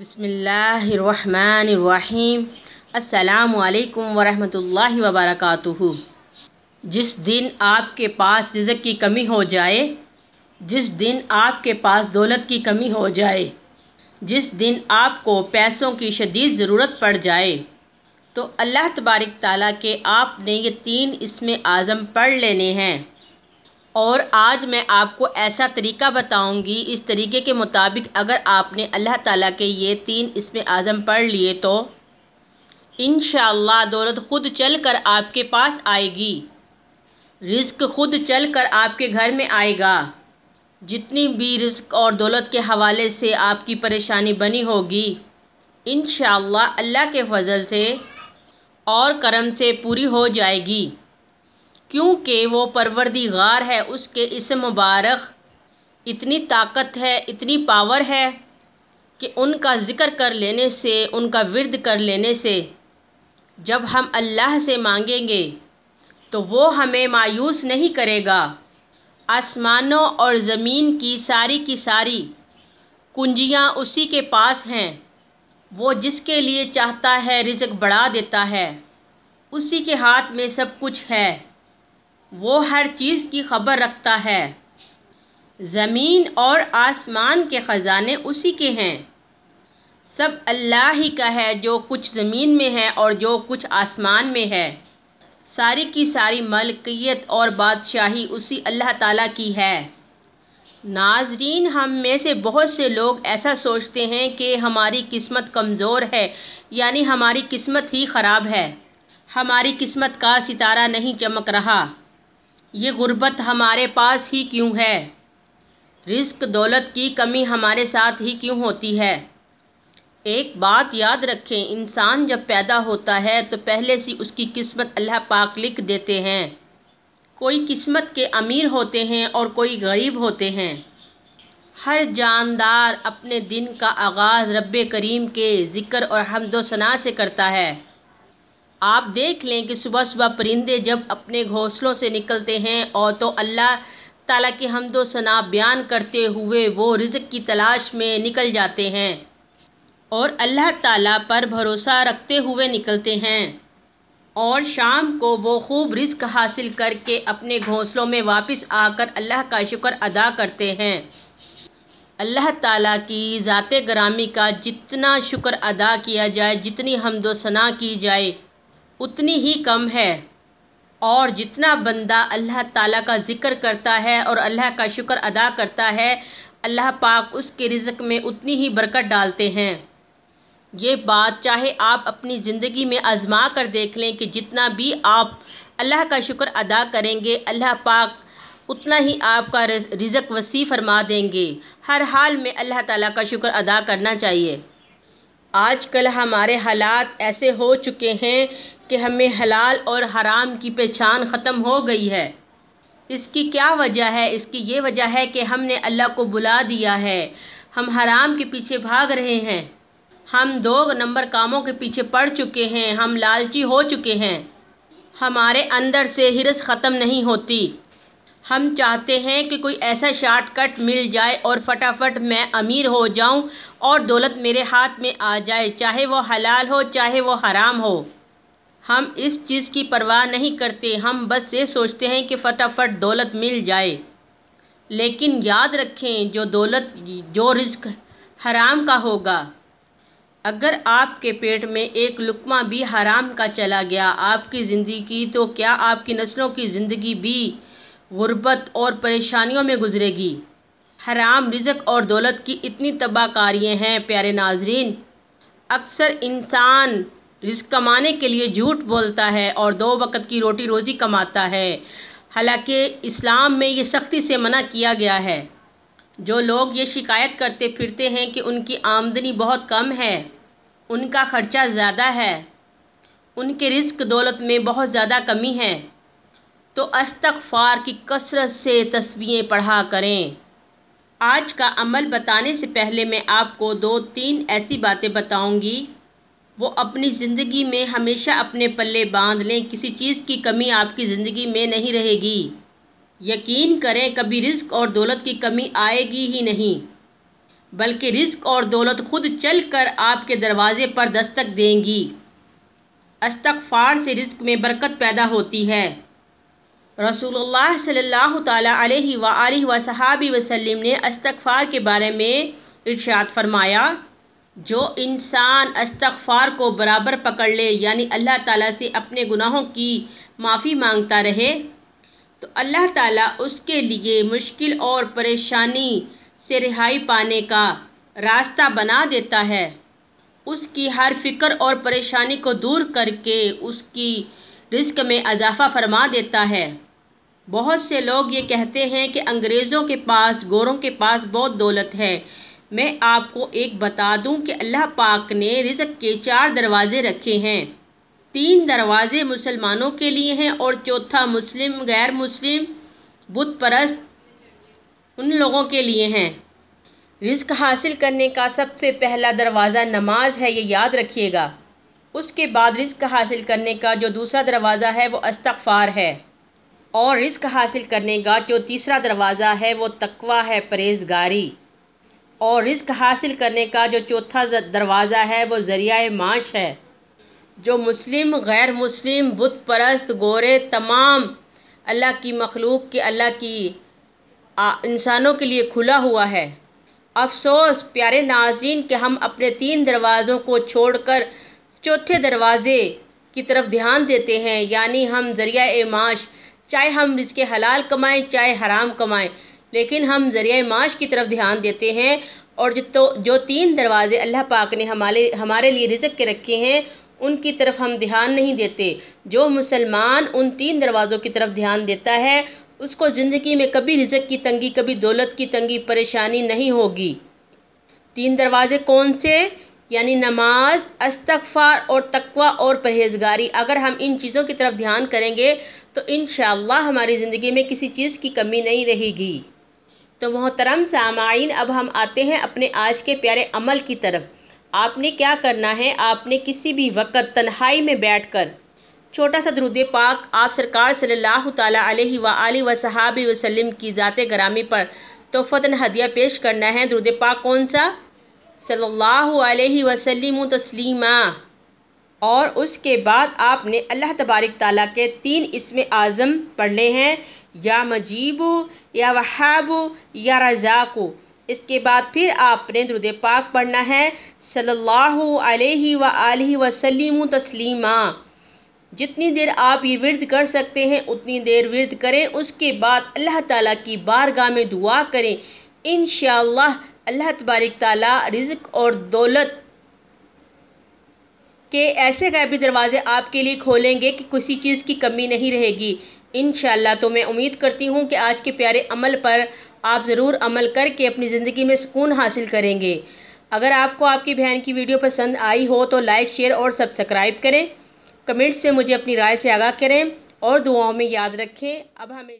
बसमिल्लाम अल्लाम वरम वबरक जिस दिन आपके पास रिज़क की कमी हो जाए जिस दिन आपके पास दौलत की कमी हो जाए जिस दिन आपको पैसों की शदीद ज़रूरत पड़ जाए तो अल्लाह तबारक ताली के आपने ये तीन इसमें आज़म पढ़ लेने हैं और आज मैं आपको ऐसा तरीका बताऊंगी इस तरीके के मुताबिक अगर आपने अल्लाह ताला के ये तीन इसमें आज़म पढ़ लिए तो इन दौलत ख़ुद चल कर आपके पास आएगी रिस्क ख़ुद चल कर आपके घर में आएगा जितनी भी रिस्क और दौलत के हवाले से आपकी परेशानी बनी होगी इन अल्लाह के फ़ज़ल से और करम से पूरी हो जाएगी क्योंकि वो परवरदिगार है उसके इस मुबारक इतनी ताकत है इतनी पावर है कि उनका ज़िक्र कर लेने से उनका विरद कर लेने से जब हम अल्लाह से मांगेंगे तो वो हमें मायूस नहीं करेगा आसमानों और ज़मीन की सारी की सारी कुंजियाँ उसी के पास हैं वो जिसके लिए चाहता है रिजक बढ़ा देता है उसी के हाथ में सब कुछ है वो हर चीज़ की खबर रखता है ज़मीन और आसमान के ख़जाने उसी के हैं सब अल्लाह ही का है जो कुछ ज़मीन में है और जो कुछ आसमान में है सारी की सारी मलकियत और बादशाही उसी अल्लाह ताला की है नाजरीन हम में से बहुत से लोग ऐसा सोचते हैं कि हमारी किस्मत कमज़ोर है यानी हमारी किस्मत ही ख़राब है हमारी किस्मत का सितारा नहीं चमक रहा ये गुर्बत हमारे पास ही क्यों है रिस्क दौलत की कमी हमारे साथ ही क्यों होती है एक बात याद रखें इंसान जब पैदा होता है तो पहले से उसकी किस्मत अल्लाह पाक लिख देते हैं कोई किस्मत के अमीर होते हैं और कोई गरीब होते हैं हर जानदार अपने दिन का आगाज़ रब करीम के ज़िक्र और हमदोसना से करता है आप देख लें कि सुबह सुबह परिंदे जब अपने घोंसलों से निकलते हैं और तो अल्लाह ताला की हमदो सना बयान करते हुए वो रिज़ की तलाश में निकल जाते हैं और अल्लाह ताला पर भरोसा रखते हुए निकलते हैं और शाम को वो खूब रिज़ हासिल करके अपने घोंसलों में वापस आकर अल्लाह का शुक्र अदा करते हैं अल्लाह ताला की ज़ात ग्रामी का जितना शुक्र अदा किया जाए जितनी हमदोसना की जाए उतनी ही कम है और जितना बंदा अल्लाह ताला का ज़िक्र करता है और अल्लाह का शुक्र अदा करता है अल्लाह पाक उसके रिज़क में उतनी ही बरकत डालते हैं ये बात चाहे आप अपनी ज़िंदगी में आजमा कर देख लें कि जितना भी आप अल्लाह का शुक्र अदा करेंगे अल्लाह पाक उतना ही आपका रिज़क वसी फरमा देंगे हर हाल में अल्लाह ताला का शुक्र अदा करना चाहिए आजकल हमारे हालात ऐसे हो चुके हैं कि हमें हलाल और हराम की पहचान ख़त्म हो गई है इसकी क्या वजह है इसकी ये वजह है कि हमने अल्लाह को बुला दिया है हम हराम के पीछे भाग रहे हैं हम दो नंबर कामों के पीछे पड़ चुके हैं हम लालची हो चुके हैं हमारे अंदर से हिरस ख़त्म नहीं होती हम चाहते हैं कि कोई ऐसा शॉर्टकट मिल जाए और फटाफट मैं अमीर हो जाऊं और दौलत मेरे हाथ में आ जाए चाहे वो हलाल हो चाहे वो हराम हो हम इस चीज़ की परवाह नहीं करते हम बस ये सोचते हैं कि फ़टाफट दौलत मिल जाए लेकिन याद रखें जो दौलत जो रिज्क हराम का होगा अगर आपके पेट में एक लुकमा भी हराम का चला गया आपकी ज़िंदगी तो क्या आपकी नस्लों की ज़िंदगी भी गुर्बत और परेशानियों में गुजरेगी हराम रिजक और दौलत की इतनी तबाहकारियाँ हैं प्यारे नाजरीन अक्सर इंसान रिस्क कमाने के लिए झूठ बोलता है और दो वक़्त की रोटी रोज़ी कमाता है हालांकि इस्लाम में ये सख्ती से मना किया गया है जो लोग ये शिकायत करते फिरते हैं कि उनकी आमदनी बहुत कम है उनका ख़र्चा ज़्यादा है उनके रिस्क दौलत में बहुत ज़्यादा कमी है तो अस्तगफार की कसरत से तस्वीरें पढ़ा करें आज का अमल बताने से पहले मैं आपको दो तीन ऐसी बातें बताऊंगी वो अपनी ज़िंदगी में हमेशा अपने पल्ले बांध लें किसी चीज़ की कमी आपकी ज़िंदगी में नहीं रहेगी यकीन करें कभी रिस्क और दौलत की कमी आएगी ही नहीं बल्कि रिस्क और दौलत खुद चल कर आपके दरवाज़े पर दस्तक देंगी अस्तगफार से रिस्क में बरकत पैदा होती है रसूलुल्लाह सल्लल्लाहु अलैहि वसल्लम वसहाबी वसल्लम ने अस्तगफ़ार के बारे में इरशाद फरमाया जो इंसान अस्तगफ़ार को बराबर पकड़ ले यानी अल्लाह ताला से अपने गुनाहों की माफ़ी मांगता रहे तो अल्लाह ताला उसके लिए मुश्किल और परेशानी से रिहाई पाने का रास्ता बना देता है उसकी हर फिक्र और परेशानी को दूर करके उसकी रिस्क में अजाफ़ा फरमा देता है बहुत से लोग ये कहते हैं कि अंग्रेज़ों के पास गोरों के पास बहुत दौलत है मैं आपको एक बता दूं कि अल्लाह पाक ने रिजक के चार दरवाज़े रखे हैं तीन दरवाज़े मुसलमानों के लिए हैं और चौथा मुस्लिम गैर मुस्लिम बुत परस्त उन लोगों के लिए हैं रिज्क हासिल करने का सबसे पहला दरवाज़ा नमाज है ये याद रखिएगा उसके बाद रिज्क हासिल करने का जो दूसरा दरवाज़ा है वो अस्तफ़ार है और रिस्क हासिल करने का जो तीसरा दरवाज़ा है वो तकवा है परहेजगारी और रिस्क हासिल करने का जो चौथा दरवाज़ा है वो ज़रिया माश है जो मुस्लिम गैर मुस्लिम बुत परस्त गोरे तमाम अल्लाह की मखलूक के अल्लाह की इंसानों के लिए खुला हुआ है अफसोस प्यारे नाजरीन के हम अपने तीन दरवाज़ों को छोड़कर चौथे दरवाज़े की तरफ ध्यान देते हैं यानी हम ज़रिया माश चाहे हम रिज के हलाल कमाएं चाहे हराम कमाएं लेकिन हम ज़रिए माश की तरफ ध्यान देते हैं और जो तो जो तीन दरवाज़े अल्लाह पाक ने हमारे हमारे लिए रिजक के रखे हैं उनकी तरफ हम ध्यान नहीं देते जो मुसलमान उन तीन दरवाज़ों की तरफ ध्यान देता है उसको ज़िंदगी में कभी रिजक की तंगी कभी दौलत की तंगी परेशानी नहीं होगी तीन दरवाज़े कौन से यानी नमाज अस्तगफार और तकवा और परहेजगारी अगर हम इन चीज़ों की तरफ ध्यान करेंगे तो इन हमारी ज़िंदगी में किसी चीज़ की कमी नहीं रहेगी तो मोहतरम सामाइन अब हम आते हैं अपने आज के प्यारे अमल की तरफ आपने क्या करना है आपने किसी भी वक्त तन्हाई में बैठकर छोटा सा दरुद पाक आप सरकार सल्लल्लाहु अलैहि व की ज़ात गरामी पर तोहफ़ा हदिया पेश करना है दरुद पाक कौन सा सल्लल्लाहु अलैहि वसल्लम तस्लीमा और उसके बाद आपने अल्लाह तबारक ताला के तीन इसम आज़म पढ़ने हैं या मजीब या वहाब या रज़ाकू इसके बाद फिर आपने द्रुद पाक पढ़ना है सल्लल्लाहु अलैहि व आलि वसल्लम तस्लीमा जितनी देर आप ये विरद कर सकते हैं उतनी देर विरद करें उसके बाद अल्लाह ताला की बारगाह में दुआ करें इन अल्लाह तबारक ताली रिज़ और दौलत के ऐसे गैबी दरवाज़े आपके लिए खोलेंगे कि किसी चीज़ की कमी नहीं रहेगी इन तो मैं उम्मीद करती हूँ कि आज के प्यारे अमल पर आप ज़रूर अमल करके अपनी ज़िंदगी में सुकून हासिल करेंगे अगर आपको आपकी बहन की वीडियो पसंद आई हो तो लाइक शेयर और सब्सक्राइब करें कमेंट्स में मुझे अपनी राय से आगाह करें और दुआओं में याद रखें अब हमें